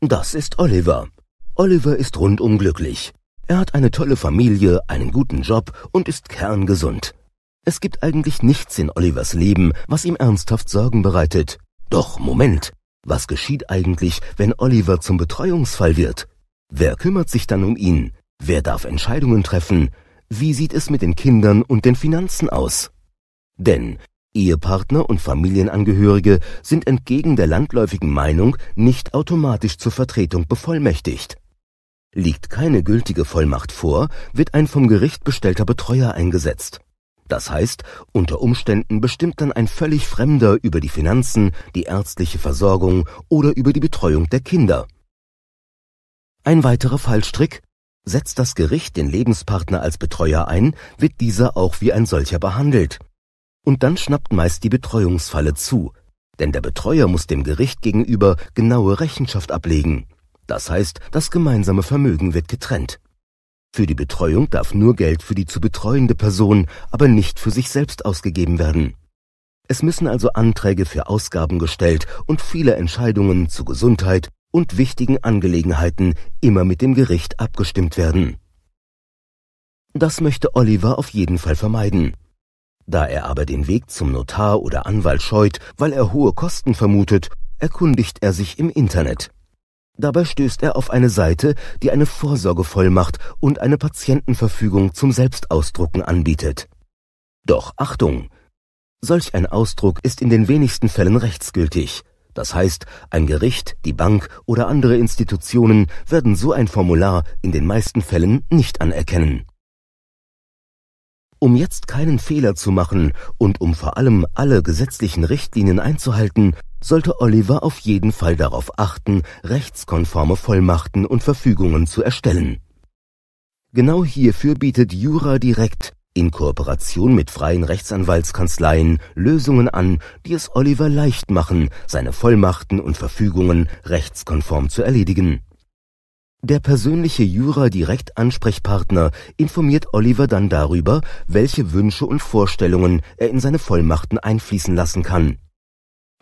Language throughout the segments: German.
Das ist Oliver. Oliver ist rundum glücklich. Er hat eine tolle Familie, einen guten Job und ist kerngesund. Es gibt eigentlich nichts in Olivers Leben, was ihm ernsthaft Sorgen bereitet. Doch, Moment. Was geschieht eigentlich, wenn Oliver zum Betreuungsfall wird? Wer kümmert sich dann um ihn? Wer darf Entscheidungen treffen? Wie sieht es mit den Kindern und den Finanzen aus? Denn Ehepartner und Familienangehörige sind entgegen der landläufigen Meinung nicht automatisch zur Vertretung bevollmächtigt. Liegt keine gültige Vollmacht vor, wird ein vom Gericht bestellter Betreuer eingesetzt. Das heißt, unter Umständen bestimmt dann ein völlig Fremder über die Finanzen, die ärztliche Versorgung oder über die Betreuung der Kinder. Ein weiterer Fallstrick Setzt das Gericht den Lebenspartner als Betreuer ein, wird dieser auch wie ein solcher behandelt. Und dann schnappt meist die Betreuungsfalle zu, denn der Betreuer muss dem Gericht gegenüber genaue Rechenschaft ablegen. Das heißt, das gemeinsame Vermögen wird getrennt. Für die Betreuung darf nur Geld für die zu betreuende Person, aber nicht für sich selbst ausgegeben werden. Es müssen also Anträge für Ausgaben gestellt und viele Entscheidungen zu Gesundheit, und wichtigen Angelegenheiten immer mit dem Gericht abgestimmt werden. Das möchte Oliver auf jeden Fall vermeiden. Da er aber den Weg zum Notar oder Anwalt scheut, weil er hohe Kosten vermutet, erkundigt er sich im Internet. Dabei stößt er auf eine Seite, die eine Vorsorgevollmacht und eine Patientenverfügung zum Selbstausdrucken anbietet. Doch Achtung! Solch ein Ausdruck ist in den wenigsten Fällen rechtsgültig das heißt, ein Gericht, die Bank oder andere Institutionen werden so ein Formular in den meisten Fällen nicht anerkennen. Um jetzt keinen Fehler zu machen und um vor allem alle gesetzlichen Richtlinien einzuhalten, sollte Oliver auf jeden Fall darauf achten, rechtskonforme Vollmachten und Verfügungen zu erstellen. Genau hierfür bietet Jura Direkt in Kooperation mit freien Rechtsanwaltskanzleien Lösungen an, die es Oliver leicht machen, seine Vollmachten und Verfügungen rechtskonform zu erledigen. Der persönliche Jura-Direktansprechpartner informiert Oliver dann darüber, welche Wünsche und Vorstellungen er in seine Vollmachten einfließen lassen kann.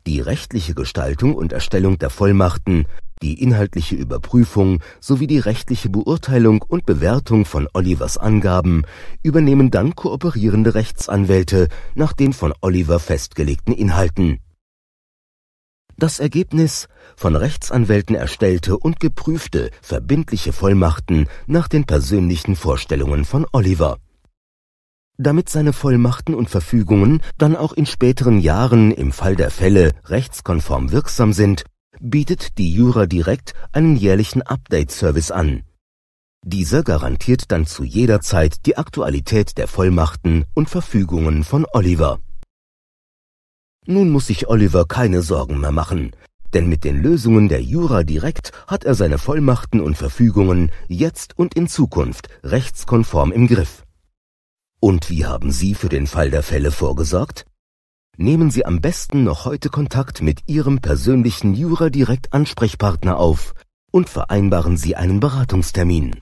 Die rechtliche Gestaltung und Erstellung der Vollmachten die inhaltliche Überprüfung sowie die rechtliche Beurteilung und Bewertung von Olivers Angaben übernehmen dann kooperierende Rechtsanwälte nach den von Oliver festgelegten Inhalten. Das Ergebnis von Rechtsanwälten erstellte und geprüfte verbindliche Vollmachten nach den persönlichen Vorstellungen von Oliver. Damit seine Vollmachten und Verfügungen dann auch in späteren Jahren im Fall der Fälle rechtskonform wirksam sind, bietet die Jura Direkt einen jährlichen Update-Service an. Dieser garantiert dann zu jeder Zeit die Aktualität der Vollmachten und Verfügungen von Oliver. Nun muss sich Oliver keine Sorgen mehr machen, denn mit den Lösungen der Jura Direkt hat er seine Vollmachten und Verfügungen jetzt und in Zukunft rechtskonform im Griff. Und wie haben Sie für den Fall der Fälle vorgesorgt? nehmen Sie am besten noch heute Kontakt mit Ihrem persönlichen Jura-Direkt-Ansprechpartner auf und vereinbaren Sie einen Beratungstermin.